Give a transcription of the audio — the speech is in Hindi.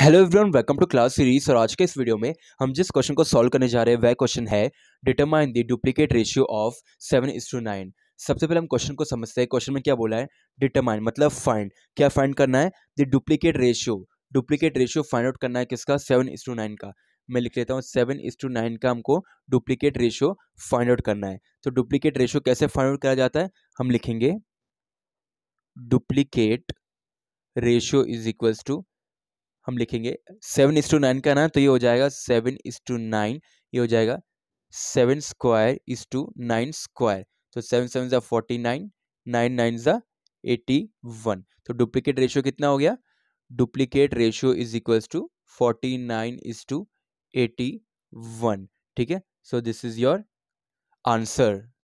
hello everyone welcome to class series और आज के इस वीडियो में हम जिस क्वेश्चन को सॉल्व करने जा रहे हैं वह क्वेश्चन है determine the duplicate ratio of seven is to nine सबसे पहले हम क्वेश्चन को समझते हैं क्वेश्चन में क्या बोला है डिटरमाइन मतलब फाइंड क्या फाइंड करना है the duplicate ratio duplicate ratio find out करना है किसका सेवन इज टू नाइन का मैं लिख लेता हूँ सेवन इज टू नाइन का हमको डुप्लीकेट रेशियो फाइंड आउट करना है तो डुप्लीकेट रेशियो कैसे फाइंड आउट करा जाता है हम लिखेंगे duplicate ratio is equals to हम लिखेंगे सेवन इज टू नाइन का ना तो ये हो जाएगा सेवन इज टू नाइन ये हो जाएगा seven square is to nine square तो सेवन सेवन ज़ा फोर्टी नाइन नाइन नाइन ज़ा एटी वन तो डुप्लीकेट रेशियो कितना हो गया duplicate ratio is equals to forty nine is to eighty one ठीक है so this is your answer